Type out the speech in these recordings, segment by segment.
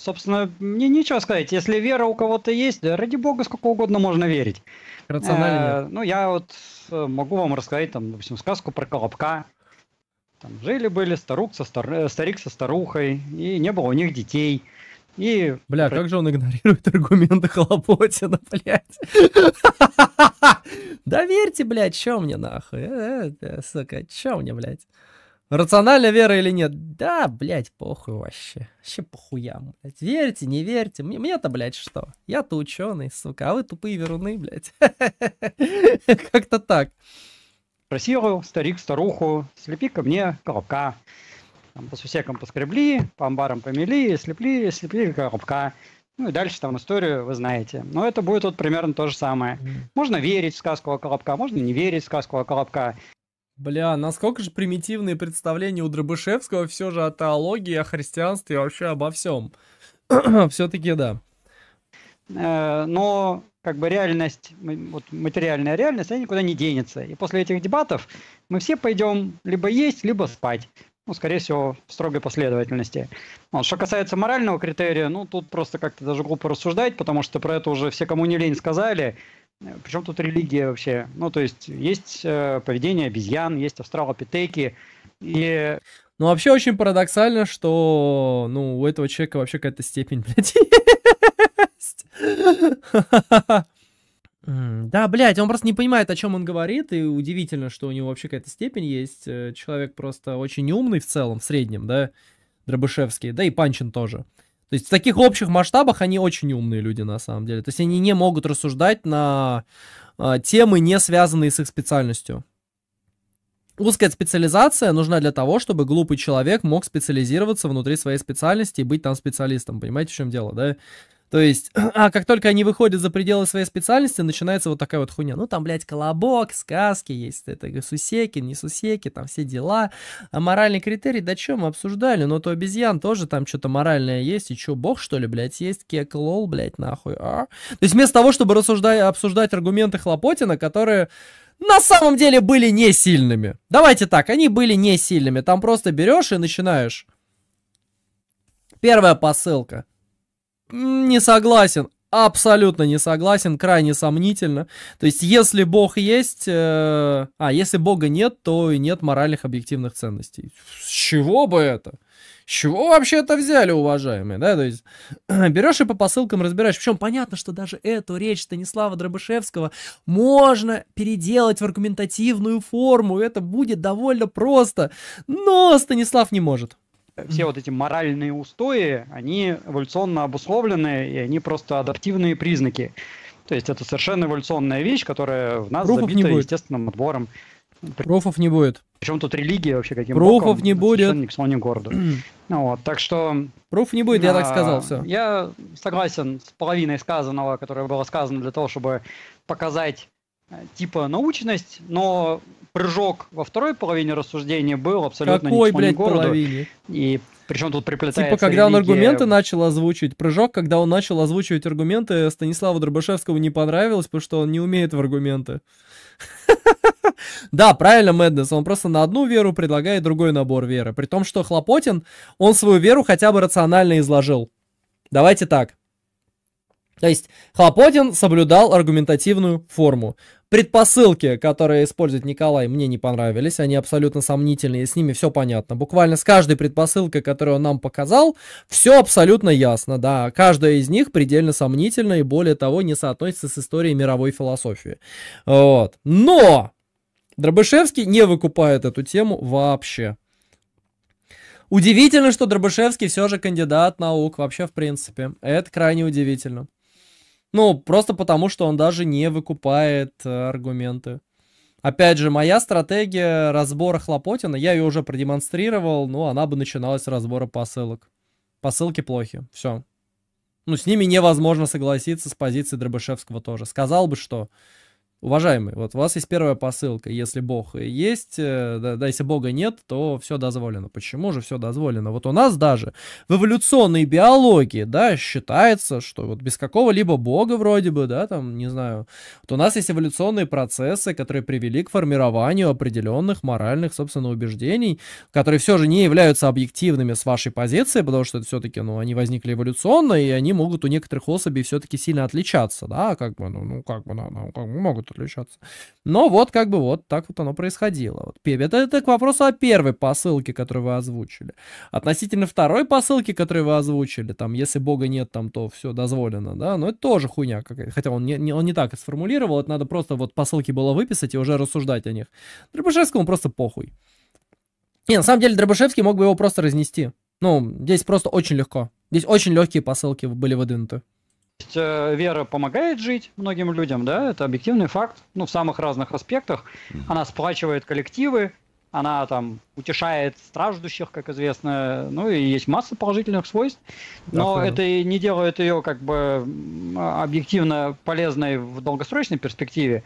собственно, мне нечего сказать. Если вера у кого-то есть, да, ради бога, сколько угодно можно верить. Рационально. Э, ну, я вот э, могу вам рассказать, там, допустим, сказку про Колобка. Там жили-были старук со стар... Э, старик со старухой, и не было у них детей. И... Бля, как же он игнорирует аргументы Холопотина, блядь. Доверьте, блядь, чё мне нахуй? Э, сука, чё мне, блядь? Рациональная вера или нет? Да, блядь, похуй вообще. Вообще похуям, блядь. Верьте, не верьте. Мне, мне-то, блядь, что? Я-то ученый, сука, а вы тупые веруны, блядь. Как-то так. Просил старик старуху, слепи ко мне колобка. Там по сусекам поскребли, по амбарам помели, слепли, слепли коробка. Ну и дальше там историю вы знаете. Но это будет вот примерно то же самое. Можно верить в сказку о колобка, можно не верить в сказку о колобка. Бля, насколько же примитивные представления у Дробышевского все же о теологии, о христианстве и вообще обо всем. Все-таки да. Э, но как бы реальность, вот материальная реальность, она никуда не денется. И после этих дебатов мы все пойдем либо есть, либо спать. Ну, скорее всего, в строгой последовательности. Вот. Что касается морального критерия, ну, тут просто как-то даже глупо рассуждать, потому что про это уже все, кому не лень, сказали. Причем тут религия вообще? Ну, то есть, есть э, поведение обезьян, есть австралопитеки. И... Ну, вообще очень парадоксально, что, ну, у этого человека вообще какая-то степень, блядь, есть. Да, блядь, он просто не понимает, о чем он говорит, и удивительно, что у него вообще какая-то степень есть. Э, человек просто очень умный в целом, в среднем, да, Дробышевский, да и Панчин тоже. То есть в таких общих масштабах они очень умные люди на самом деле. То есть они не могут рассуждать на э, темы, не связанные с их специальностью. Узкая специализация нужна для того, чтобы глупый человек мог специализироваться внутри своей специальности и быть там специалистом. Понимаете, в чем дело, да? То есть, а как только они выходят за пределы своей специальности, начинается вот такая вот хуйня. Ну, там, блядь, колобок, сказки есть, это сусеки, не сусеки, там все дела. А моральный критерий, да что мы обсуждали, Ну то обезьян тоже там что-то моральное есть, и что, бог, что ли, блядь, есть, кек, лол, блядь, нахуй, а? То есть, вместо того, чтобы рассуждать, обсуждать аргументы Хлопотина, которые на самом деле были не сильными. Давайте так, они были не сильными. Там просто берешь и начинаешь. Первая посылка. Не согласен. Абсолютно не согласен, крайне сомнительно. То есть, если Бог есть, э, а если Бога нет, то и нет моральных объективных ценностей. С чего бы это? С чего вообще это взяли, уважаемые? Да, то есть берешь и по посылкам разбираешь. Причем понятно, что даже эту речь Станислава Дробышевского можно переделать в аргументативную форму. Это будет довольно просто. Но Станислав не может все вот эти моральные устои, они эволюционно обусловлены, и они просто адаптивные признаки. То есть это совершенно эволюционная вещь, которая в нас Профов забита естественным отбором. Профов не будет. Причем тут религия вообще каким то Профов боком, не будет. ни к слову слоне городу. Ну вот, так что... Проф не будет, я так сказал, все. Я согласен с половиной сказанного, которое было сказано для того, чтобы показать э, типа научность, но прыжок во второй половине рассуждения был абсолютно Какой, блядь, городу. половине? И причем тут приплетается Типа, когда он аргументы начал озвучивать, прыжок, когда он начал озвучивать аргументы, Станиславу Дробышевскому не понравилось, потому что он не умеет в аргументы. Да, правильно, Мэднес, он просто на одну веру предлагает другой набор веры. При том, что Хлопотин, он свою веру хотя бы рационально изложил. Давайте так. То есть Хлопотин соблюдал аргументативную форму. Предпосылки, которые использует Николай, мне не понравились, они абсолютно сомнительные, с ними все понятно. Буквально с каждой предпосылкой, которую он нам показал, все абсолютно ясно, да. Каждая из них предельно сомнительна и, более того, не соотносится с историей мировой философии. Вот. Но! Дробышевский не выкупает эту тему вообще. Удивительно, что Дробышевский все же кандидат наук вообще в принципе. Это крайне удивительно. Ну, просто потому, что он даже не выкупает э, аргументы. Опять же, моя стратегия разбора Хлопотина, я ее уже продемонстрировал, но ну, она бы начиналась с разбора посылок. Посылки плохи, все. Ну, с ними невозможно согласиться с позиции Дробышевского тоже. Сказал бы, что Уважаемый, вот у вас есть первая посылка. Если Бог есть, э, да, да, если Бога нет, то все дозволено. Почему же все дозволено? Вот у нас даже в эволюционной биологии, да, считается, что вот без какого-либо Бога вроде бы, да, там, не знаю, вот у нас есть эволюционные процессы, которые привели к формированию определенных моральных, собственно, убеждений, которые все же не являются объективными с вашей позиции, потому что это все-таки, ну, они возникли эволюционно, и они могут у некоторых особей все-таки сильно отличаться, да, как бы, ну, ну как бы, ну, ну, как бы могут отключаться. Но вот как бы вот так вот оно происходило. Вот, это, это к вопросу о первой посылке, которую вы озвучили. Относительно второй посылки, которую вы озвучили, там, если бога нет, там, то все дозволено, да, но это тоже хуйня какая-то. Хотя он не, не, он не так и сформулировал, это надо просто вот посылки было выписать и уже рассуждать о них. Дробышевскому просто похуй. Не, на самом деле Дробышевский мог бы его просто разнести. Ну, здесь просто очень легко. Здесь очень легкие посылки были выдвинуты есть э, вера помогает жить многим людям, да, это объективный факт, ну, в самых разных аспектах. Она сплачивает коллективы, она там утешает страждущих, как известно, ну и есть масса положительных свойств, но да, это и не делает ее как бы объективно полезной в долгосрочной перспективе,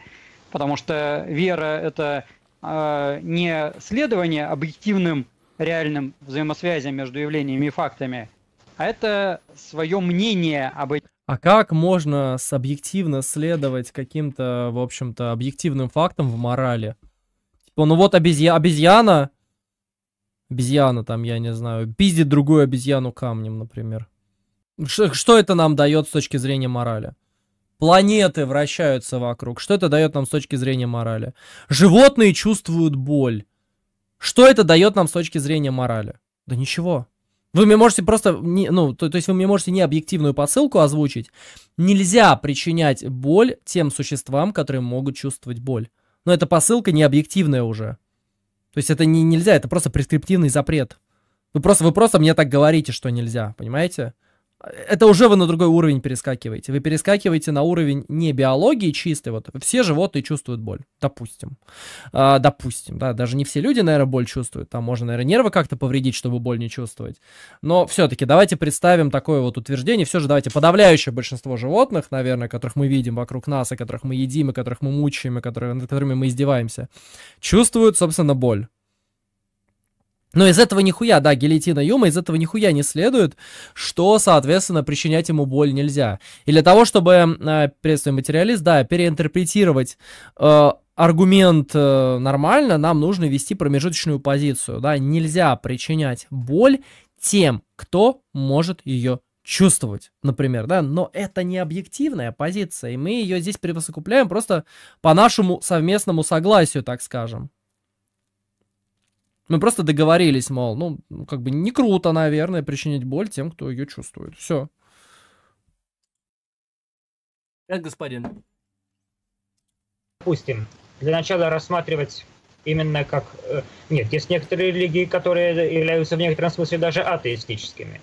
потому что вера это э, не следование объективным реальным взаимосвязям между явлениями и фактами, а это свое мнение об этих а как можно объективно следовать каким-то, в общем-то, объективным фактам в морали? Типа, ну вот обезья обезьяна, обезьяна там, я не знаю, пиздит другую обезьяну камнем, например. Ш что это нам дает с точки зрения морали? Планеты вращаются вокруг. Что это дает нам с точки зрения морали? Животные чувствуют боль. Что это дает нам с точки зрения морали? Да ничего. Вы мне можете просто, не, ну, то, то есть вы мне можете не объективную посылку озвучить. Нельзя причинять боль тем существам, которые могут чувствовать боль. Но эта посылка не объективная уже. То есть это не, нельзя, это просто прескриптивный запрет. Вы просто, вы просто мне так говорите, что нельзя, понимаете? это уже вы на другой уровень перескакиваете. Вы перескакиваете на уровень не биологии чистой. Вот все животные чувствуют боль, допустим. А, допустим, да, даже не все люди, наверное, боль чувствуют. Там можно, наверное, нервы как-то повредить, чтобы боль не чувствовать. Но все-таки давайте представим такое вот утверждение. Все же давайте подавляющее большинство животных, наверное, которых мы видим вокруг нас, и которых мы едим, и которых мы мучаем, и которые, над которыми мы издеваемся, чувствуют, собственно, боль. Но из этого нихуя, да, гильотина Юма, из этого нихуя не следует, что, соответственно, причинять ему боль нельзя. И для того, чтобы, э, приветствую материалист, да, переинтерпретировать э, аргумент э, нормально, нам нужно вести промежуточную позицию, да, нельзя причинять боль тем, кто может ее чувствовать, например, да, но это не объективная позиция, и мы ее здесь превосокупляем просто по нашему совместному согласию, так скажем. Мы просто договорились, мол, ну, как бы не круто, наверное, причинить боль тем, кто ее чувствует. Все. Как э, господин? Допустим, для начала рассматривать именно как... Э, нет, есть некоторые религии, которые являются в некотором смысле даже атеистическими.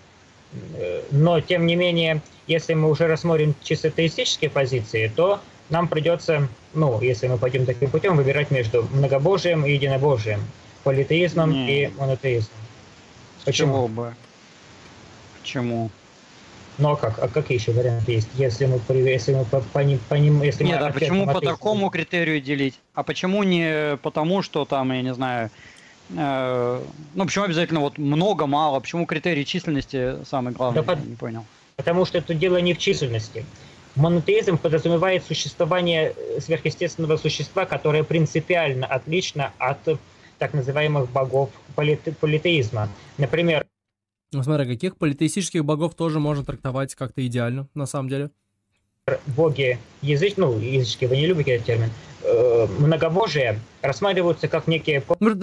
Э, но, тем не менее, если мы уже рассмотрим чисто атеистические позиции, то нам придется, ну, если мы пойдем таким путем, выбирать между многобожием и единобожием политеизмом не. и монотеизмом. Почему? Почему бы? Почему? Ну а как? А какие еще варианты есть? Если мы если мы по, по, по ним, если Нет, мы, а почему по такому критерию делить? А почему не потому, что там, я не знаю, э, ну почему обязательно вот много, мало? Почему критерий численности самый главный? Да, я не понял. Потому что это дело не в численности. Монотеизм подразумевает существование сверхъестественного существа, которое принципиально отлично от так называемых богов полите, политеизма. Например... Ну, смотри, каких политеистических богов тоже можно трактовать как-то идеально, на самом деле? Боги языч, ну, языческие, вы не любите этот термин, э, многобожие рассматриваются как некие...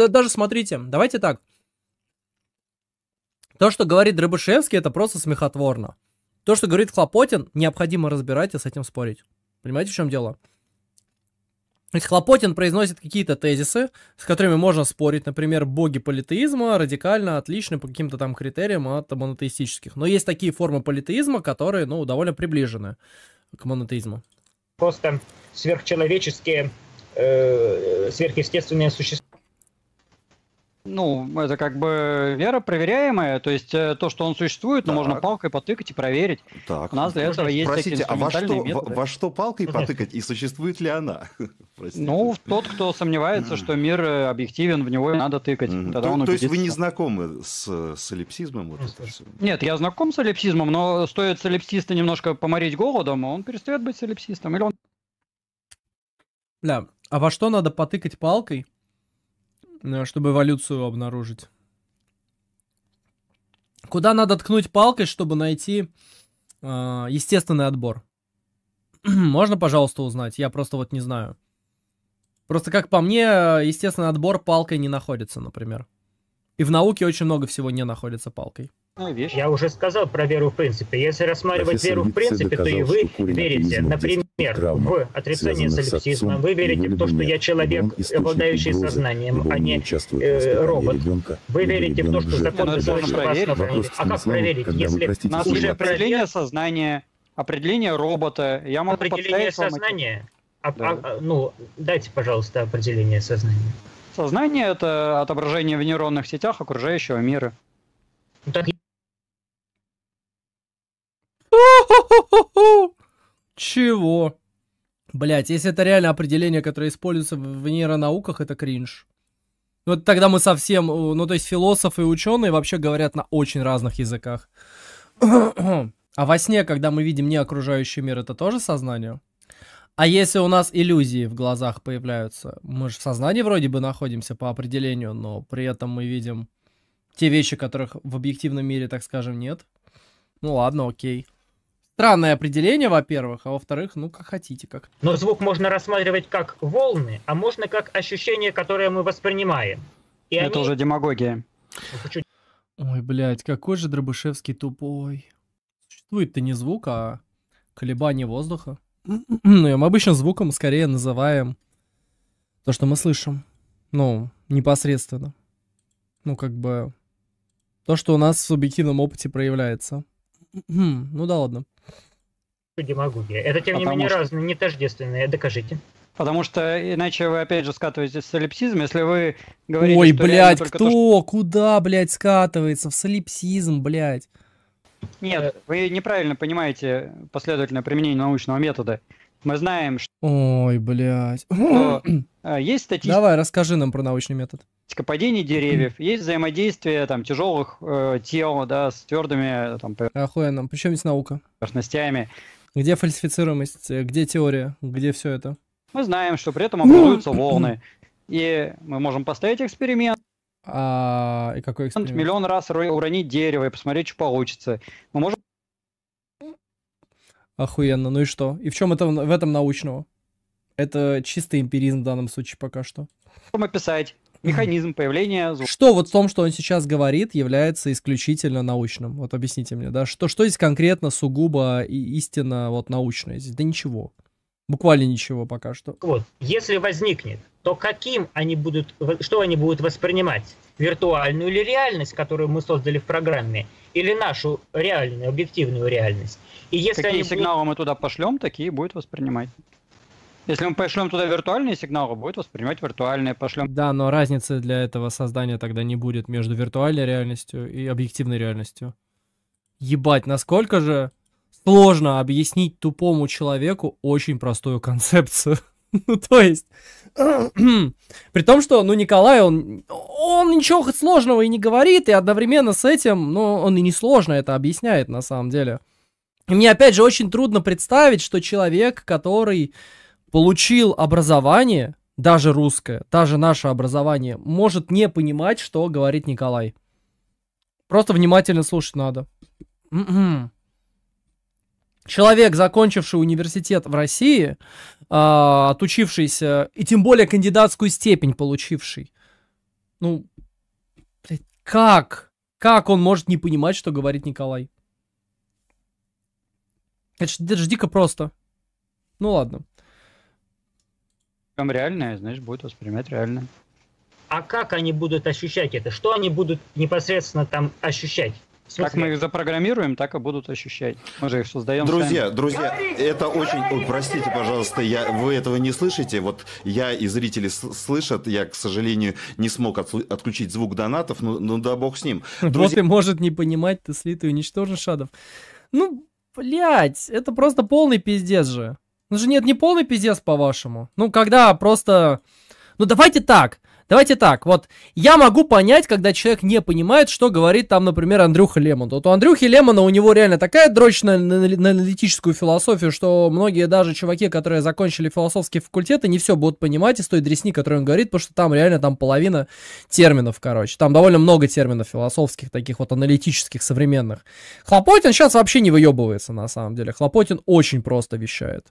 Даже смотрите, давайте так. То, что говорит Рыбышевский, это просто смехотворно. То, что говорит Хлопотин, необходимо разбирать и с этим спорить. Понимаете, в чем дело? Ведь Хлопотин произносит какие-то тезисы, с которыми можно спорить, например, боги политеизма радикально отличны по каким-то там критериям от монотеистических. Но есть такие формы политеизма, которые, ну, довольно приближены к монотеизму. Просто сверхчеловеческие, э, сверхъестественные существа ну, это как бы вера проверяемая, то есть э, то, что он существует, но ну, можно палкой потыкать и проверить. Так. У нас для этого есть Простите, а во что, методы. Во, во что палкой потыкать и существует ли она? Простите. Ну, тот, кто сомневается, что мир э, объективен, в него надо тыкать. Тогда то, он то есть вы не знакомы с солипсизмом? Вот это все? Нет, я знаком с солипсизмом, но стоит солипсиста немножко поморить голодом, он перестает быть солипсистом. Или он... Да, а во что надо потыкать палкой? Э, чтобы эволюцию обнаружить. Куда надо ткнуть палкой, чтобы найти э, естественный отбор? Можно, пожалуйста, узнать? Я просто вот не знаю. Просто как по мне, естественный отбор палкой не находится, например. И в науке очень много всего не находится палкой. Ну, вещь. Я уже сказал про веру в принципе. Если рассматривать Профессор веру в принципе, доказал, то и вы верите, например, травм, в отрицание солипсизма, вы верите в то, что я человек, обладающий сознанием, а не э, робот. Ребенка, вы верите в то, что законы совершенно А как проверить, если у нас уже определение сознания, определение робота, я могу Определение сознания? А, а, да. а, ну, дайте, пожалуйста, определение сознания. Сознание — это отображение в нейронных сетях окружающего мира. Чего? Блять, если это реально определение, которое используется в нейронауках, это кринж. Ну, вот тогда мы совсем, э, ну то есть философы и ученые вообще говорят на очень разных языках. а во сне, когда мы видим не окружающий мир, это тоже сознание? А если у нас иллюзии в глазах появляются, мы же в сознании вроде бы находимся по определению, но при этом мы видим те вещи, которых в объективном мире, так скажем, нет. Ну ладно, окей. Странное определение, во-первых, а во-вторых, ну как хотите, как. Но звук можно рассматривать как волны, а можно как ощущение, которое мы воспринимаем. И Это они... уже демагогия. Ой, блядь, какой же Дробышевский тупой. Существует-то не звук, а колебание воздуха. Ну, мы обычно звуком скорее называем то, что мы слышим. Ну, непосредственно. Ну, как бы то, что у нас в субъективном опыте проявляется. Хм, ну да ладно. Демагогия. Это, тем Потому не менее, что... разные, не тождественные. Докажите. Потому что иначе вы опять же скатываетесь в солипсизм, если вы говорите, Ой, что блядь, кто, то, что... куда, блядь, скатывается? В солипсизм, блядь. Нет, вы неправильно понимаете последовательное применение научного метода. Мы знаем, что... Ой, блядь. Э, есть статистика... Давай, расскажи нам про научный метод. Падение деревьев, есть взаимодействие там тяжелых э, тел, да, с твердыми там... Охуенно. Причем здесь наука? Поверхностями. Где фальсифицируемость, э, где теория, где все это? Мы знаем, что при этом образуются волны. И мы можем поставить эксперимент. А, и какой эксперимент? Миллион раз уронить дерево и посмотреть, что получится. Мы можем Охуенно, ну и что? И в чем это в этом научного? Это чистый эмпиризм в данном случае пока что. Описать механизм появления звука. Что вот в том, что он сейчас говорит, является исключительно научным? Вот объясните мне, да? Что, что здесь конкретно сугубо и истинно вот научное? Здесь? Да ничего. Буквально ничего пока что. Вот, если возникнет, то каким они будут, что они будут воспринимать? Виртуальную или реальность, которую мы создали в программе, или нашу реальную, объективную реальность? И если Какие они сигналы будут... мы туда пошлем, такие будет воспринимать. Если мы пошлем туда виртуальные сигналы, будет воспринимать виртуальные, пошлем. Да, но разницы для этого создания тогда не будет между виртуальной реальностью и объективной реальностью. Ебать, насколько же сложно объяснить тупому человеку очень простую концепцию. Ну, то есть, при том, что, ну, Николай, он, он ничего сложного и не говорит, и одновременно с этим, ну, он и не сложно это объясняет, на самом деле. И мне, опять же, очень трудно представить, что человек, который получил образование, даже русское, даже наше образование, может не понимать, что говорит Николай. Просто внимательно слушать надо. М-м человек, закончивший университет в России, э, отучившийся, и тем более кандидатскую степень получивший, ну, блядь, как? Как он может не понимать, что говорит Николай? Это ж, это ж дико просто. Ну ладно. Там реальное, знаешь, будет воспринимать реально. А как они будут ощущать это? Что они будут непосредственно там ощущать? Как мы их запрограммируем, так и будут ощущать. Мы же их создаем. Друзья, сами. друзья, это очень. Ой, простите, пожалуйста, я вы этого не слышите. Вот я и зрители слышат. Я, к сожалению, не смог от, отключить звук донатов. Ну, ну да бог с ним. Друзья... Вот и может не понимать, ты слитый уничтожен Шадов. Ну, блядь, это просто полный пиздец же. Ну же нет, не полный пиздец, по-вашему. Ну, когда просто. Ну давайте так. Давайте так, вот я могу понять, когда человек не понимает, что говорит там, например, Андрюха Лемон. Вот у Андрюхи Лемона у него реально такая дрочная на, на, на аналитическую философию, что многие даже чуваки, которые закончили философские факультеты, не все будут понимать из той дресни, которую он говорит, потому что там реально там половина терминов, короче. Там довольно много терминов философских, таких вот аналитических, современных. Хлопотин сейчас вообще не выебывается, на самом деле. Хлопотин очень просто вещает.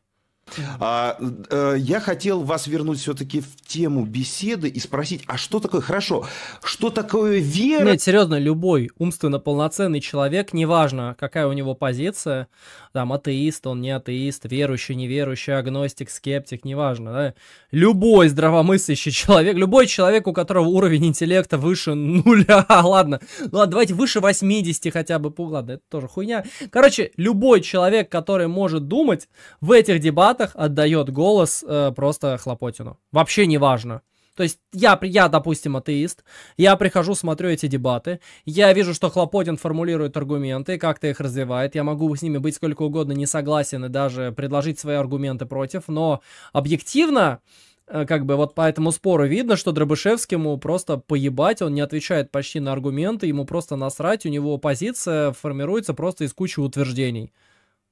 А, а, я хотел вас вернуть все-таки в тему беседы и спросить, а что такое, хорошо, что такое вера? Нет, серьезно, любой умственно полноценный человек, неважно, какая у него позиция, там, атеист, он не атеист, верующий, неверующий, агностик, скептик, неважно, да, любой здравомыслящий человек, любой человек, у которого уровень интеллекта выше нуля, ладно, ну, а давайте выше 80 хотя бы, ладно, это тоже хуйня. Короче, любой человек, который может думать в этих дебатах, Штатах отдает голос э, просто хлопотину. Вообще не важно. То есть я, я, допустим, атеист, я прихожу, смотрю эти дебаты, я вижу, что Хлопотин формулирует аргументы, как-то их развивает, я могу с ними быть сколько угодно не согласен и даже предложить свои аргументы против, но объективно, э, как бы вот по этому спору видно, что Дробышевскому просто поебать, он не отвечает почти на аргументы, ему просто насрать, у него позиция формируется просто из кучи утверждений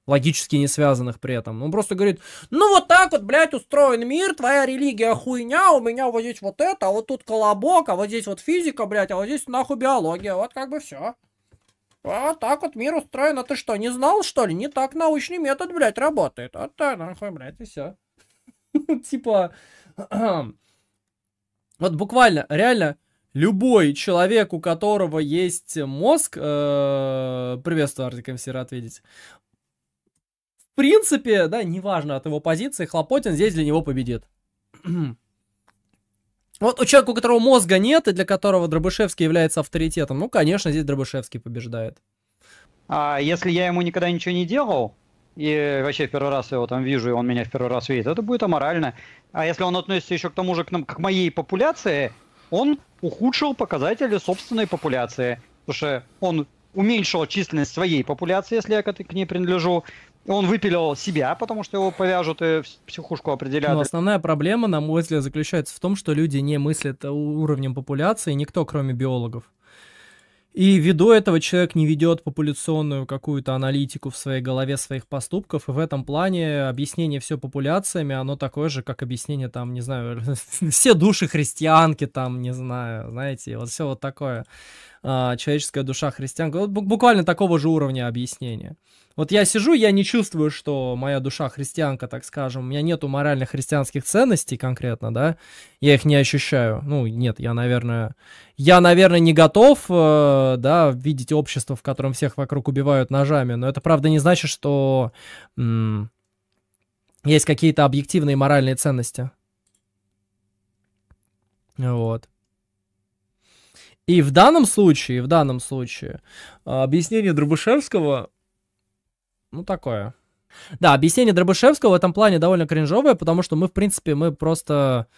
логически не связанных при этом. Он просто говорит, ну вот так вот, блядь, устроен мир, твоя религия хуйня, у меня вот здесь вот это, а вот тут колобок, а вот здесь вот физика, блядь, а вот здесь нахуй биология, вот как бы все. А так вот мир устроен, а ты что, не знал, что ли? Не так научный метод, блядь, работает. А так, нахуй, блядь, и все. Типа, вот буквально, реально, любой человек, у которого есть мозг, э, приветствую, Артик МС, рад видеть, принципе, да, неважно от его позиции, Хлопотин здесь для него победит. Вот у человека, у которого мозга нет, и для которого Дробышевский является авторитетом, ну, конечно, здесь Дробышевский побеждает. А если я ему никогда ничего не делал, и вообще в первый раз я его там вижу, и он меня в первый раз видит, это будет аморально. А если он относится еще к тому же, к, нам, к моей популяции, он ухудшил показатели собственной популяции. Потому что он уменьшил численность своей популяции, если я к ней принадлежу, он выпилил себя, потому что его повяжут и в психушку определят. Но основная проблема, на мой взгляд, заключается в том, что люди не мыслят э, уровнем популяции, никто, кроме биологов. И ввиду этого человек не ведет популяционную какую-то аналитику в своей голове своих поступков, и в этом плане объяснение все популяциями, оно такое же, как объяснение там, не знаю, все души христианки там, не знаю, знаете, вот все вот такое. А, человеческая душа христианка. Вот буквально такого же уровня объяснения. Вот я сижу, я не чувствую, что моя душа христианка, так скажем. У меня нету моральных христианских ценностей конкретно, да. Я их не ощущаю. Ну, нет, я, наверное... Я, наверное, не готов, э, да, видеть общество, в котором всех вокруг убивают ножами. Но это, правда, не значит, что есть какие-то объективные моральные ценности. Вот. И в данном случае, в данном случае, а, объяснение Дробышевского, ну, такое. Да, объяснение Дробышевского в этом плане довольно кринжовое, потому что мы, в принципе, мы просто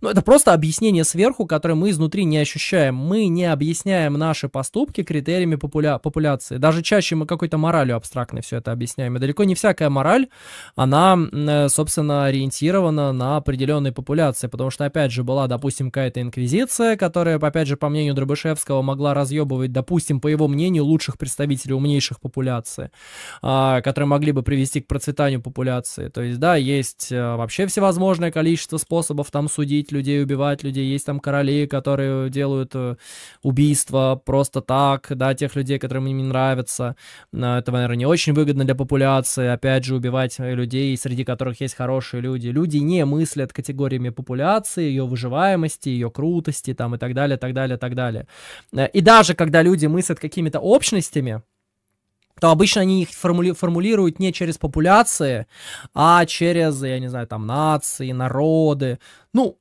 ну, это просто объяснение сверху, которое мы изнутри не ощущаем. Мы не объясняем наши поступки критериями популя популяции. Даже чаще мы какой-то моралью абстрактной все это объясняем. И далеко не всякая мораль, она, э, собственно, ориентирована на определенные популяции. Потому что, опять же, была, допустим, какая-то инквизиция, которая, опять же, по мнению Дробышевского, могла разъебывать, допустим, по его мнению, лучших представителей умнейших популяций, а, которые могли бы привести к процветанию популяции. То есть, да, есть э, вообще всевозможное количество способов там судить, бить людей, убивать людей. Есть там короли, которые делают э, убийства просто так, да, тех людей, которым им не нравится. Э, это, наверное, не очень выгодно для популяции. Опять же, убивать э, людей, среди которых есть хорошие люди. Люди не мыслят категориями популяции, ее выживаемости, ее крутости там и так далее, так далее, так далее. И даже когда люди мыслят какими-то общностями, то обычно они их формули- формулируют не через популяции, а через, я не знаю, там, нации, народы. Ну,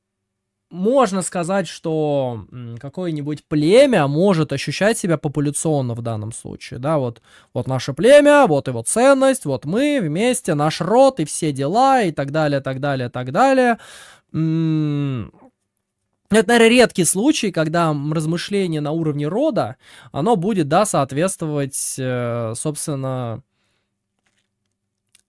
можно сказать, что какое-нибудь племя может ощущать себя популяционно в данном случае, да, вот, вот наше племя, вот его ценность, вот мы вместе, наш род и все дела и так далее, так далее, так далее. Это, наверное, редкий случай, когда размышление на уровне рода, оно будет, да, соответствовать, э, собственно,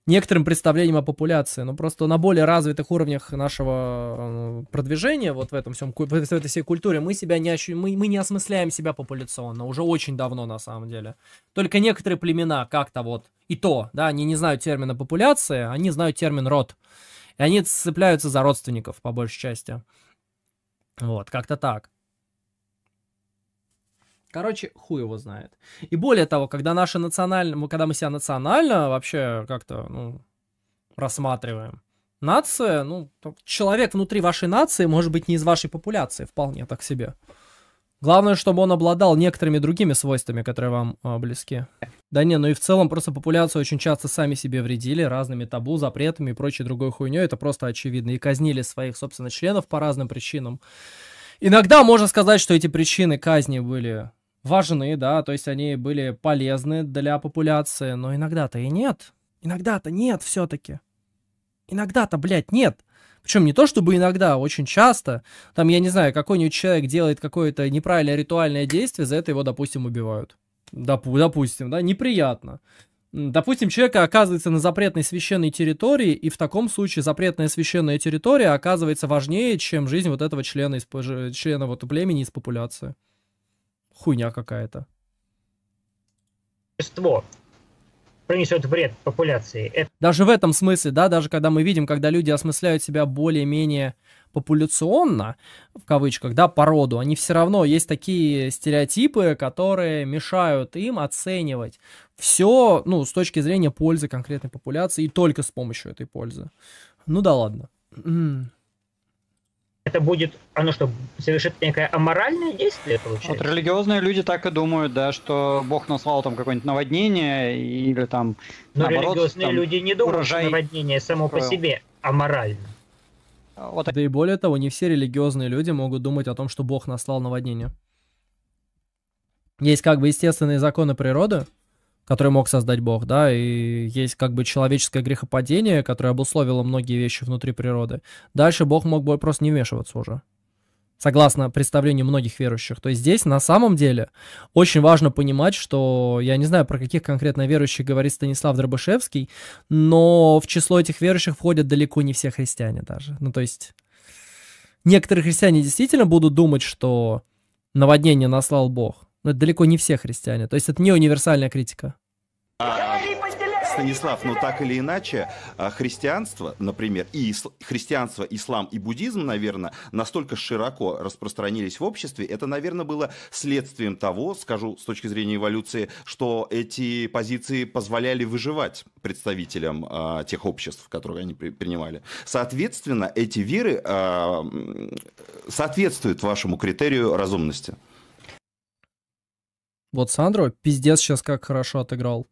некоторым представлениям о популяции, но ну, просто на более развитых уровнях нашего э, продвижения вот в этом всем, в этой всей культуре мы себя не ощу... мы, мы не осмысляем себя популяционно уже очень давно на самом деле. Только некоторые племена как-то вот и то, да, они не знают термина популяция, они знают термин род. И они цепляются за родственников по большей части. Вот, как-то так. Короче, хуй его знает. И более того, когда наши национально, когда мы себя национально вообще как-то, ну, рассматриваем, нация, ну, человек внутри вашей нации может быть не из вашей популяции, вполне так себе. Главное, чтобы он обладал некоторыми другими свойствами, которые вам э, близки. Да не, ну и в целом просто популяцию очень часто сами себе вредили разными табу, запретами и прочей другой хуйней. Это просто очевидно. И казнили своих, собственно, членов по разным причинам. Иногда можно сказать, что эти причины казни были важны, да, то есть они были полезны для популяции, но иногда-то и нет. Иногда-то нет все-таки. Иногда-то, блядь, нет. Причем не то чтобы иногда, а очень часто. Там, я не знаю, какой-нибудь человек делает какое-то неправильное ритуальное действие, за это его, допустим, убивают. Допу- допустим, да, неприятно. Допустим, человек оказывается на запретной священной территории, и в таком случае запретная священная территория оказывается важнее, чем жизнь вот этого члена, из, члена вот племени из популяции хуйня какая-то. Существо принесет вред популяции. Это... Даже в этом смысле, да, даже когда мы видим, когда люди осмысляют себя более-менее популяционно, в кавычках, да, по роду, они все равно есть такие стереотипы, которые мешают им оценивать все, ну, с точки зрения пользы конкретной популяции и только с помощью этой пользы. Ну да ладно это будет, оно что, совершит некое аморальное действие, получается? Вот религиозные люди так и думают, да, что Бог наслал там какое-нибудь наводнение или там... Но наоборот, религиозные там, люди не думают, урожай... что наводнение само по себе аморально. Вот. Да и более того, не все религиозные люди могут думать о том, что Бог наслал наводнение. Есть как бы естественные законы природы, который мог создать Бог, да, и есть как бы человеческое грехопадение, которое обусловило многие вещи внутри природы. Дальше Бог мог бы просто не вмешиваться уже, согласно представлению многих верующих. То есть здесь на самом деле очень важно понимать, что я не знаю, про каких конкретно верующих говорит Станислав Дробышевский, но в число этих верующих входят далеко не все христиане даже. Ну то есть некоторые христиане действительно будут думать, что наводнение наслал Бог, но ну, это далеко не все христиане. То есть это не универсальная критика. Станислав, но ну так или иначе, а, христианство, например, и исл... христианство, ислам и буддизм, наверное, настолько широко распространились в обществе, это, наверное, было следствием того, скажу с точки зрения эволюции, что эти позиции позволяли выживать представителям а, тех обществ, которые они при, принимали. Соответственно, эти веры а, соответствуют вашему критерию разумности. Вот Сандро пиздец сейчас как хорошо отыграл.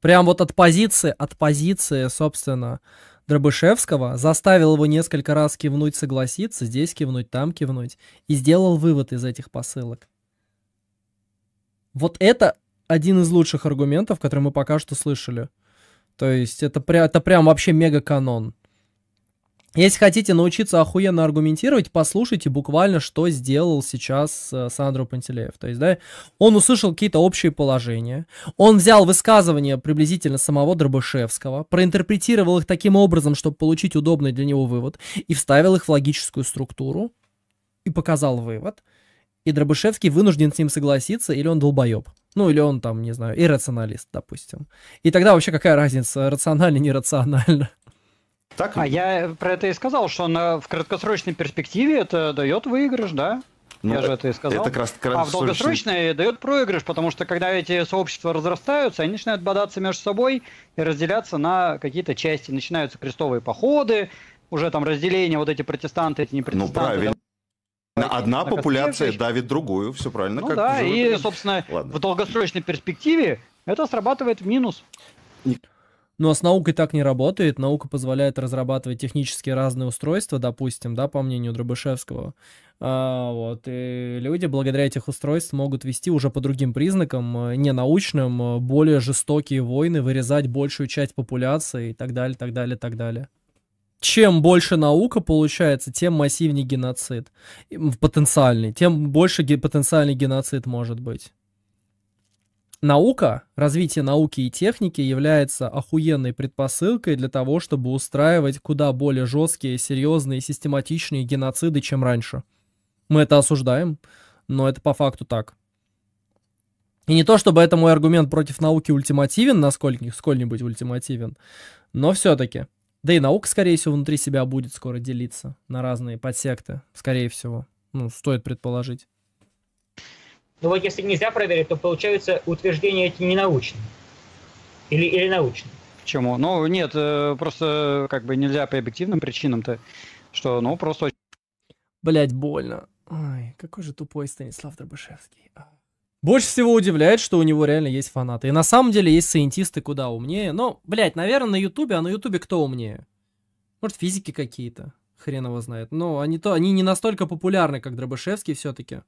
Прям вот от позиции, от позиции, собственно, Дробышевского, заставил его несколько раз кивнуть, согласиться, здесь кивнуть, там кивнуть, и сделал вывод из этих посылок. Вот это один из лучших аргументов, который мы пока что слышали. То есть это, это прям вообще мега канон. Если хотите научиться охуенно аргументировать, послушайте буквально, что сделал сейчас э, Сандро Пантелеев. То есть, да, он услышал какие-то общие положения, он взял высказывания приблизительно самого Дробышевского, проинтерпретировал их таким образом, чтобы получить удобный для него вывод, и вставил их в логическую структуру, и показал вывод, и Дробышевский вынужден с ним согласиться, или он долбоеб. Ну, или он там, не знаю, иррационалист, допустим. И тогда вообще какая разница, рационально, нерационально. Так? А я про это и сказал, что на, в краткосрочной перспективе это дает выигрыш, да? Ну, я же это и сказал. Это крас- крас- а в долгосрочной дает проигрыш, потому что когда эти сообщества разрастаются, они начинают бодаться между собой и разделяться на какие-то части. Начинаются крестовые походы, уже там разделение, вот эти протестанты, эти не ну, протестанты. Ну, правильно. Да, Одна популяция костей. давит другую, все правильно. Ну как да, и, собственно, Ладно. в долгосрочной перспективе это срабатывает в минус. Ник- ну а с наукой так не работает. Наука позволяет разрабатывать технически разные устройства, допустим, да, по мнению Дробышевского. А, вот, и люди благодаря этих устройств могут вести уже по другим признакам, э, не научным, э, более жестокие войны, вырезать большую часть популяции и так далее, так далее, так далее. Чем больше наука получается, тем массивнее геноцид потенциальный, тем больше ге- потенциальный геноцид может быть наука, развитие науки и техники является охуенной предпосылкой для того, чтобы устраивать куда более жесткие, серьезные, систематичные геноциды, чем раньше. Мы это осуждаем, но это по факту так. И не то, чтобы это мой аргумент против науки ультимативен, насколько сколь-нибудь ультимативен, но все-таки. Да и наука, скорее всего, внутри себя будет скоро делиться на разные подсекты, скорее всего. Ну, стоит предположить. Но ну вот если нельзя проверить, то получается утверждения эти ненаучные. Или, или научные. Почему? Ну, нет, э, просто как бы нельзя по объективным причинам-то, что, ну, просто... Блять, больно. Ой, какой же тупой Станислав Дробышевский. А. Больше всего удивляет, что у него реально есть фанаты. И на самом деле есть саентисты куда умнее. Но, блядь, наверное, на Ютубе, а на Ютубе кто умнее? Может, физики какие-то. Хрен его знает. Но они, то, они не настолько популярны, как Дробышевский все-таки.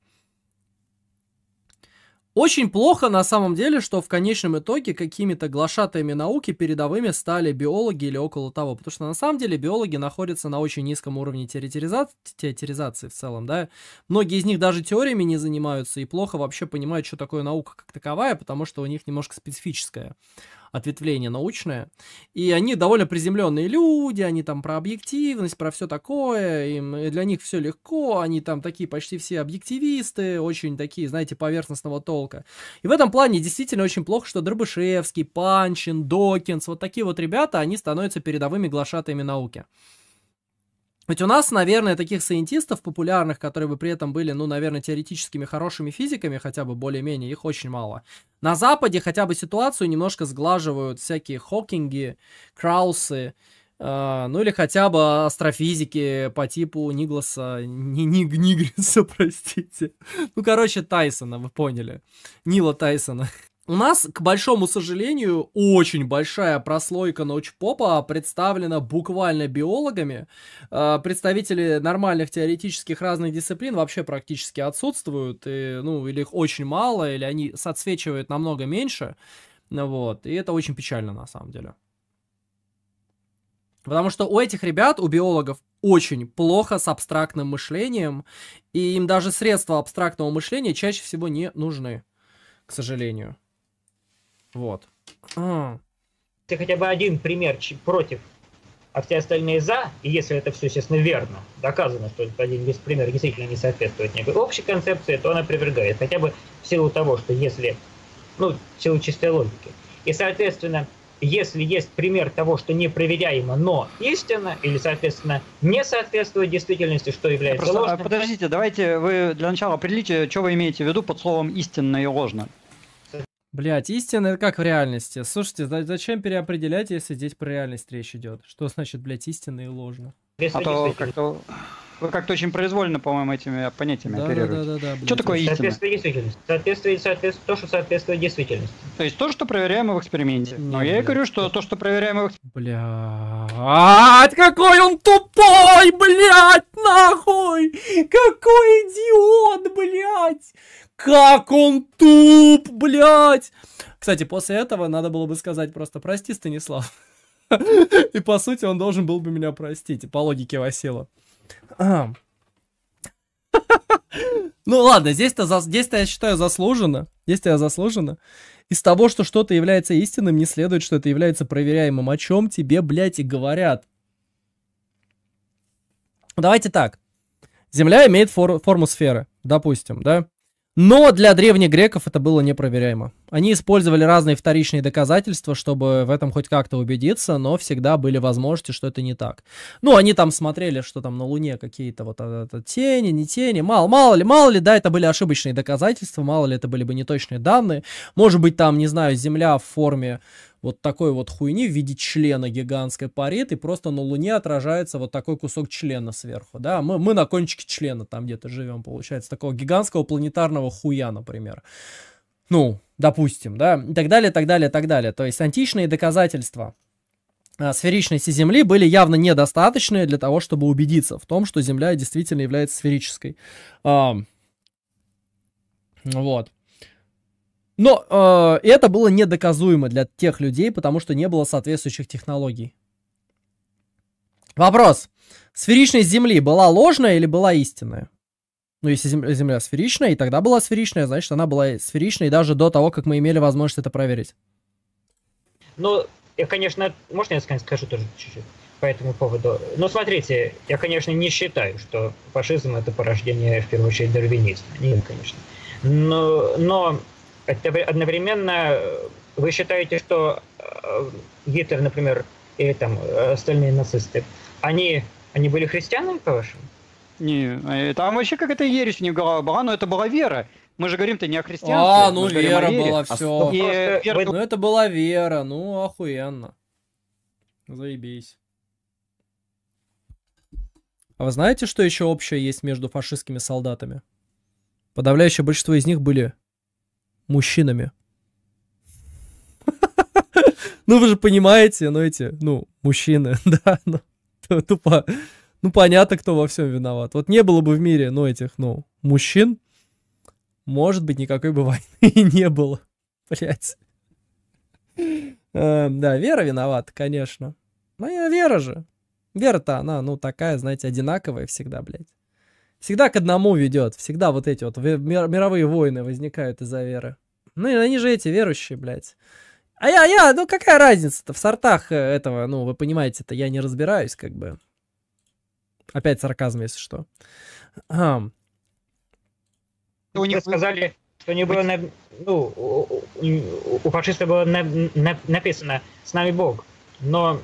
Очень плохо на самом деле, что в конечном итоге какими-то глашатаями науки передовыми стали биологи или около того, потому что на самом деле биологи находятся на очень низком уровне теоретизации в целом, да. Многие из них даже теориями не занимаются и плохо вообще понимают, что такое наука как таковая, потому что у них немножко специфическая ответвление научное. И они довольно приземленные люди, они там про объективность, про все такое, им, для них все легко, они там такие почти все объективисты, очень такие, знаете, поверхностного толка. И в этом плане действительно очень плохо, что Дробышевский, Панчин, Докинс, вот такие вот ребята, они становятся передовыми глашатаями науки. Ведь у нас, наверное, таких саентистов популярных, которые бы при этом были, ну, наверное, теоретическими хорошими физиками, хотя бы более-менее, их очень мало. На Западе хотя бы ситуацию немножко сглаживают всякие Хокинги, Краусы, э, ну или хотя бы астрофизики по типу Нигласа, не Ниг Нигриса, простите. Ну, короче, Тайсона, вы поняли. Нила Тайсона. У нас, к большому сожалению, очень большая прослойка научпопа представлена буквально биологами. А, представители нормальных теоретических разных дисциплин вообще практически отсутствуют, и, ну, или их очень мало, или они отсвечивают намного меньше. Вот. И это очень печально, на самом деле. Потому что у этих ребят, у биологов, очень плохо с абстрактным мышлением, и им даже средства абстрактного мышления чаще всего не нужны, к сожалению. Вот. А. Ты хотя бы один пример против, а все остальные за, и если это все, естественно, верно, доказано, что этот один без пример действительно не соответствует некой общей концепции, то она опровергает, хотя бы в силу того, что если, ну, в силу чистой логики. И, соответственно, если есть пример того, что непроверяемо, но истина, или, соответственно, не соответствует действительности, что является Просто, а, ложным. Подождите, давайте вы для начала определите, что вы имеете в виду под словом истинно и ложно. Блять, истина это как в реальности. Слушайте, зачем переопределять, если здесь про реальность речь идет? Что значит, блядь, истинно и ложно? А то как-то вы как-то очень произвольно, по-моему, этими понятиями да, оперируете. Да, да, да, да, что такое истина? Соответствие действительности. Соответствие, соответствие, то, что соответствует действительности. То есть то, что проверяем в эксперименте. Не, Но я и говорю, что то, что проверяем в эксперименте. Блядь, какой он тупой, блядь, нахуй! Какой идиот, блядь! Как он туп, блядь! Кстати, после этого надо было бы сказать просто «Прости, Станислав». И по сути он должен был бы меня простить, по логике Васила. Ну ладно, здесь-то здесь я считаю заслуженно. Здесь-то я заслуженно. Из того, что что-то является истинным, не следует, что это является проверяемым. О чем тебе, блядь, и говорят. Давайте так. Земля имеет фор форму сферы, допустим, да? Но для древних греков это было непроверяемо. Они использовали разные вторичные доказательства, чтобы в этом хоть как-то убедиться, но всегда были возможности, что это не так. Ну, они там смотрели, что там на Луне какие-то вот э, это, тени, не тени, мало, мало ли, мало ли, да, это были ошибочные доказательства, мало ли это были бы неточные данные. Может быть, там, не знаю, Земля в форме вот такой вот хуйни в виде члена гигантской парит, и просто на Луне отражается вот такой кусок члена сверху, да, мы, мы на кончике члена там где-то живем, получается, такого гигантского планетарного хуя, например. Ну, допустим, да, и так далее, так далее, так далее. То есть античные доказательства а, сферичности Земли были явно недостаточные для того, чтобы убедиться в том, что Земля действительно является сферической. Вот. Но э, это было недоказуемо для тех людей, потому что не было соответствующих технологий. Вопрос. Сферичность Земли была ложная или была истинная? Ну, если земля, земля сферичная, и тогда была сферичная, значит, она была сферичной даже до того, как мы имели возможность это проверить. Ну, я, конечно, можно я скажу тоже чуть-чуть по этому поводу? Ну, смотрите, я, конечно, не считаю, что фашизм — это порождение, в первую очередь, дарвинизма. Нет, конечно. Но, но одновременно э, вы считаете, что э, Гитлер, например, и там э, остальные нацисты, они, они были христианами, по-вашему? Не, там вообще какая-то ересь у них голова была, но это была вера. Мы же говорим-то не о христианстве. А, ну вера была, все. И... Вер... Ну это была вера, ну охуенно. Заебись. А вы знаете, что еще общее есть между фашистскими солдатами? Подавляющее большинство из них были мужчинами. Ну, вы же понимаете, ну, эти, ну, мужчины, да, ну, тупо, ну, понятно, кто во всем виноват. Вот не было бы в мире, ну, этих, ну, мужчин, может быть, никакой бы войны и не было, блядь. Эм, да, Вера виновата, конечно. Моя ну, Вера же. Вера-то она, ну, такая, знаете, одинаковая всегда, блядь всегда к одному ведет. Всегда вот эти вот мировые войны возникают из-за веры. Ну и они же эти верующие, блядь. А я, я, ну какая разница-то в сортах э, этого, ну вы понимаете, это я не разбираюсь как бы. Опять сарказм, если что. А. У них сказали, что не было, ну, у, фашиста было на... На... написано «С нами Бог». Но ну,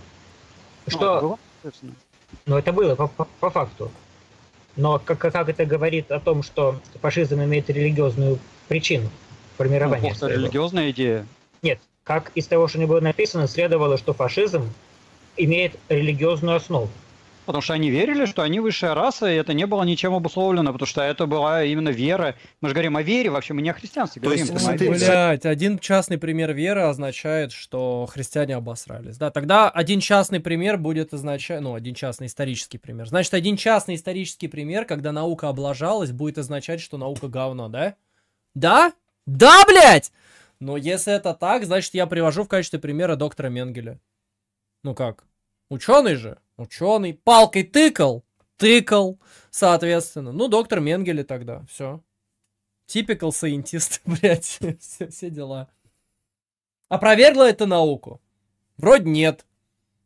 что... Ну, это было, ну, это было по, по, по факту. Но как, как это говорит о том, что фашизм имеет религиозную причину формирования? Ну, религиозная идея. Нет, как из того, что не было написано, следовало, что фашизм имеет религиозную основу потому что они верили, что они высшая раса, и это не было ничем обусловлено, потому что это была именно вера. Мы же говорим о вере, вообще мы не о христианстве То говорим. Есть, ты... Блядь, один частный пример веры означает, что христиане обосрались. Да, тогда один частный пример будет означать, ну, один частный исторический пример. Значит, один частный исторический пример, когда наука облажалась, будет означать, что наука говно, да? Да? Да, блядь! Но если это так, значит, я привожу в качестве примера доктора Менгеля. Ну как? Ученый же, ученый, палкой тыкал, тыкал, соответственно. Ну, доктор Менгеле тогда, все. Типикал сайентист, блядь, все, все дела. Опровергла это науку? Вроде нет.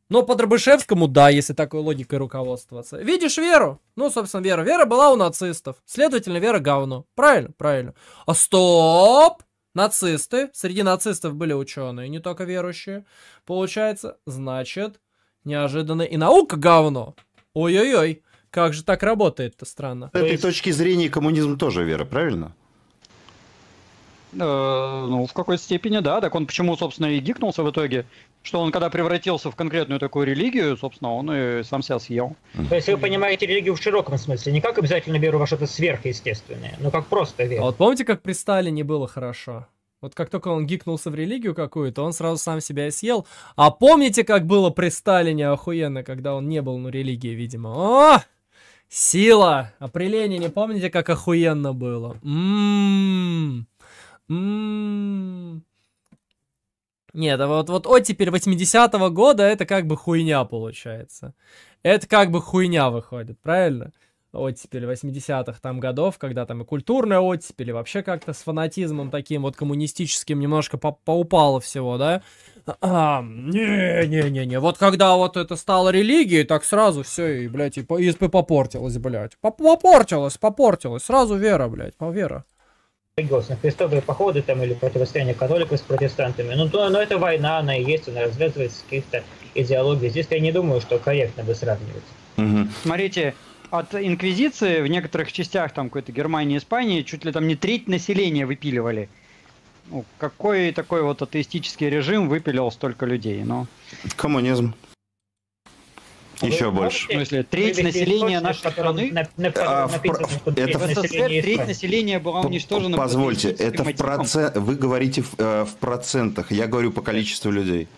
Но по Дробышевскому да, если такой логикой руководствоваться. Видишь веру? Ну, собственно, вера. Вера была у нацистов. Следовательно, вера говно. Правильно? Правильно. А стоп! Нацисты. Среди нацистов были ученые, не только верующие. Получается, значит, Неожиданно. И наука говно. Ой-ой-ой. Как же так работает-то странно. С этой точки зрения коммунизм тоже вера, правильно? Э, ну, в какой степени, да. Так он почему, собственно, и гикнулся в итоге, что он, когда превратился в конкретную такую религию, собственно, он и сам себя съел. То есть вы понимаете религию в широком смысле, не как обязательно веру во что-то сверхъестественное, но как просто веру. А вот помните, как при Сталине было хорошо? Вот как только он гикнулся в религию какую-то, он сразу сам себя и съел. А помните, как было при Сталине охуенно, когда он не был, ну, религии, видимо? О! Сила! А при Ленине помните, как охуенно было? Ммм... М-м. Нет, а вот, вот оттепель 80-го года это как бы хуйня получается. Это как бы хуйня выходит, правильно? оттепель 80-х там годов, когда там и культурная оттепель, и вообще как-то с фанатизмом таким вот коммунистическим немножко по поупало всего, да? Не-не-не-не, вот когда вот это стало религией, так сразу все и, блядь, и, и, и попортилось, блядь. Поп попортилось, попортилось, сразу вера, блядь, по вера религиозно, крестовые походы там или противостояние католиков с протестантами. Ну, то, но это война, она и есть, она развязывается с каких-то идеологий. Здесь я не думаю, что корректно бы сравнивать. Угу. Смотрите, от инквизиции в некоторых частях там какой-то Германии, Испании чуть ли там не треть населения выпиливали. Ну, какой такой вот атеистический режим выпилил столько людей? Но ну? Коммунизм. Еще Вы больше. В смысле, треть населения нашей страны... На, на, на, а, в, это в СССР треть населения была уничтожена... Позвольте, это в процент... Вы говорите в, э, в процентах, я говорю по количеству людей.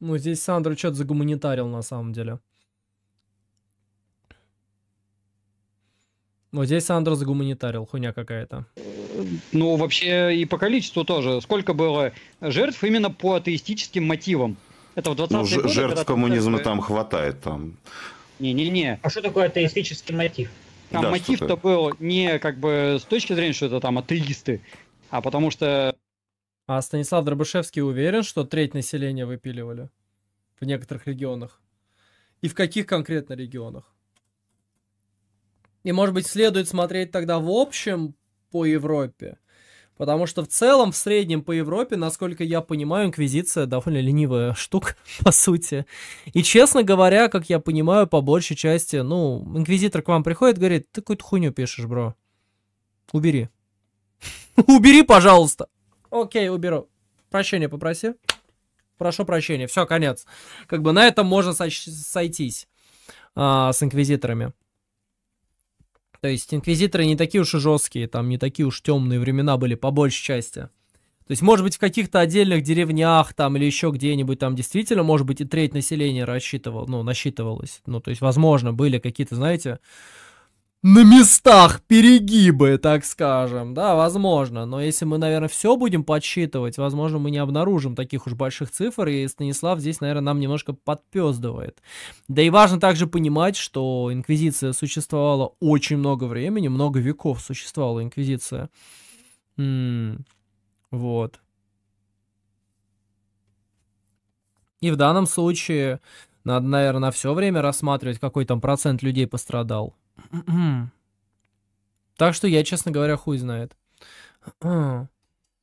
Ну, здесь Сандра что-то загуманитарил на самом деле. Ну здесь Сандра загуманитарил, хуйня какая-то. Ну, вообще и по количеству тоже. Сколько было жертв именно по атеистическим мотивам? Это в 20 ну, годы, жертв коммунизма там хватает. Там. Не-не-не. А что такое атеистический мотив? Там да, мотив-то был не как бы с точки зрения, что это там атеисты, а потому что а Станислав Дробышевский уверен, что треть населения выпиливали в некоторых регионах. И в каких конкретно регионах? И, может быть, следует смотреть тогда в общем по Европе. Потому что в целом, в среднем по Европе, насколько я понимаю, инквизиция довольно ленивая штука, по сути. И, честно говоря, как я понимаю, по большей части, ну, инквизитор к вам приходит, говорит, ты какую-то хуйню пишешь, бро. Убери. Убери, пожалуйста. Окей, уберу. Прощение попроси. Прошу прощения. Все, конец. Как бы на этом можно сойтись а, с инквизиторами. То есть инквизиторы не такие уж и жесткие, там не такие уж темные времена были по большей части. То есть, может быть, в каких-то отдельных деревнях там или еще где-нибудь там действительно, может быть, и треть населения рассчитывал, ну, насчитывалось. Ну, то есть, возможно, были какие-то, знаете, на местах перегибы, так скажем, да, возможно. Но если мы, наверное, все будем подсчитывать, возможно, мы не обнаружим таких уж больших цифр, и Станислав здесь, наверное, нам немножко подпездывает. Да и важно также понимать, что Инквизиция существовала очень много времени, много веков существовала Инквизиция. М-м, вот. И в данном случае надо, наверное, на все время рассматривать, какой там процент людей пострадал. Так что я, честно говоря, хуй знает.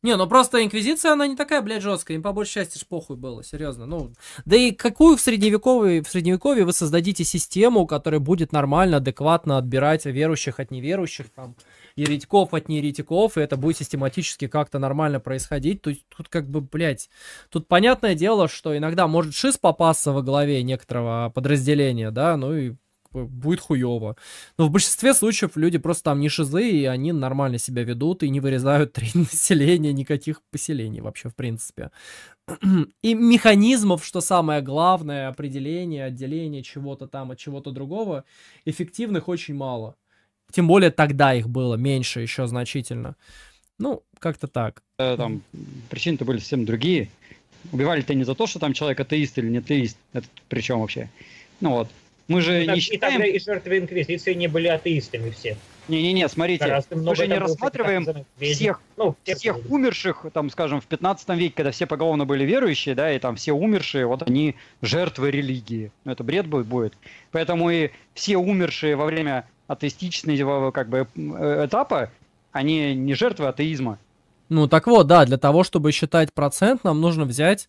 Не, ну просто Инквизиция, она не такая, блядь, жесткая. Им по большей части ж похуй было, серьезно. Ну, да и какую в средневековье, в средневековье вы создадите систему, которая будет нормально, адекватно отбирать верующих от неверующих, там, еретиков от нееретиков, и это будет систематически как-то нормально происходить. Тут, тут как бы, блядь, тут понятное дело, что иногда может шиз попасться во главе некоторого подразделения, да, ну и Типа, будет хуево. Но в большинстве случаев люди просто там не шизы, и они нормально себя ведут и не вырезают треть населения, никаких поселений вообще, в принципе. И механизмов, что самое главное, определение, отделение чего-то там от чего-то другого, эффективных очень мало. Тем более тогда их было меньше еще значительно. Ну, как-то так. Э, там причины-то были совсем другие. Убивали-то не за то, что там человек атеист или не атеист. Это причем вообще? Ну вот. Мы же ну, не считаем... И тогда и жертвы Инквизиции не были атеистами все. Не-не-не, смотрите, мы же не рассматриваем всех, ну, всех, всех умерших, там, скажем, в 15 веке, когда все поголовно были верующие, да, и там все умершие, вот они жертвы религии. Ну, это бред будет, будет. Поэтому и все умершие во время атеистичного как бы, э, этапа, они не жертвы атеизма. Ну, так вот, да, для того, чтобы считать процент, нам нужно взять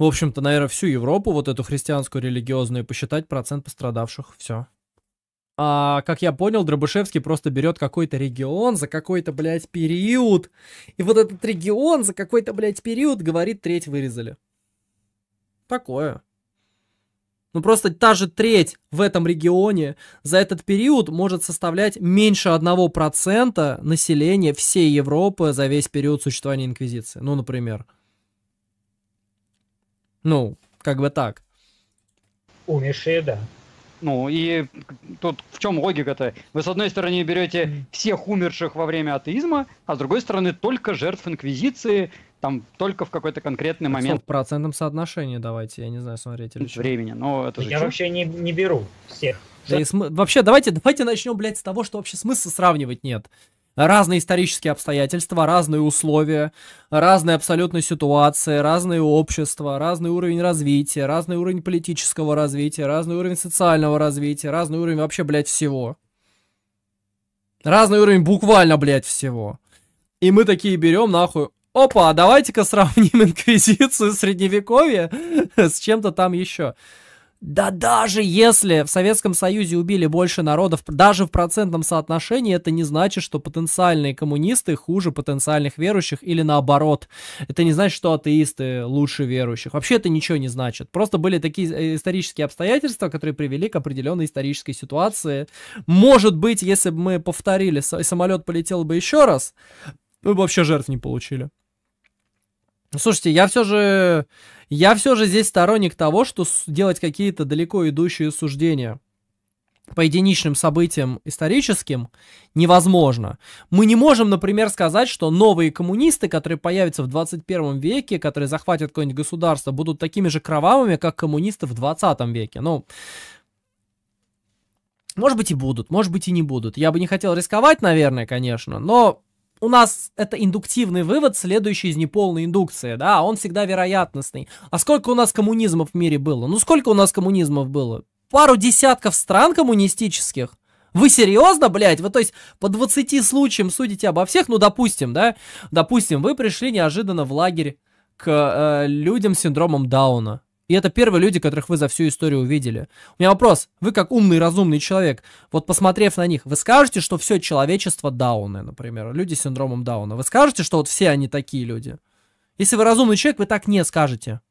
в общем-то, наверное, всю Европу, вот эту христианскую религиозную, посчитать процент пострадавших. Все. А, как я понял, Дробышевский просто берет какой-то регион за какой-то, блядь, период. И вот этот регион за какой-то, блядь, период, говорит, треть вырезали. Такое. Ну просто та же треть в этом регионе за этот период может составлять меньше 1% населения всей Европы за весь период существования Инквизиции. Ну, например. Ну, как бы так. Умершие, да. Ну и тут в чем логика-то? Вы с одной стороны берете всех умерших во время атеизма, а с другой стороны только жертв инквизиции, там только в какой-то конкретный так момент. В процентном соотношении давайте, я не знаю, смотрите. Или Времени, но это я же... Я чушь. вообще не, не беру всех. Да и см... Вообще, давайте, давайте начнем, блядь, с того, что вообще смысла сравнивать нет разные исторические обстоятельства, разные условия, разные абсолютно ситуации, разные общества, разный уровень развития, разный уровень политического развития, разный уровень социального развития, разный уровень вообще, блядь, всего. Разный уровень буквально, блядь, всего. И мы такие берем, нахуй, опа, а давайте-ка сравним инквизицию средневековья с чем-то там еще. Да даже если в Советском Союзе убили больше народов, даже в процентном соотношении, это не значит, что потенциальные коммунисты хуже потенциальных верующих или наоборот. Это не значит, что атеисты лучше верующих. Вообще это ничего не значит. Просто были такие э, исторические обстоятельства, которые привели к определенной исторической ситуации. Может быть, если бы мы повторили, самолет полетел бы еще раз, мы бы вообще жертв не получили. Слушайте, я все же я все же здесь сторонник того, что делать какие-то далеко идущие суждения по единичным событиям историческим невозможно. Мы не можем, например, сказать, что новые коммунисты, которые появятся в 21 веке, которые захватят какое-нибудь государство, будут такими же кровавыми, как коммунисты в 20 веке. Ну, может быть и будут, может быть и не будут. Я бы не хотел рисковать, наверное, конечно, но у нас это индуктивный вывод, следующий из неполной индукции, да, он всегда вероятностный. А сколько у нас коммунизмов в мире было? Ну сколько у нас коммунизмов было? Пару десятков стран коммунистических. Вы серьезно, блядь? Вы, то есть, по 20 случаям судите обо всех? Ну, допустим, да? Допустим, вы пришли неожиданно в лагерь к э, людям с синдромом Дауна. И это первые люди, которых вы за всю историю увидели. У меня вопрос. Вы как умный, разумный человек, вот посмотрев на них, вы скажете, что все человечество дауны, например, люди с синдромом дауна? Вы скажете, что вот все они такие люди? Если вы разумный человек, вы так не скажете.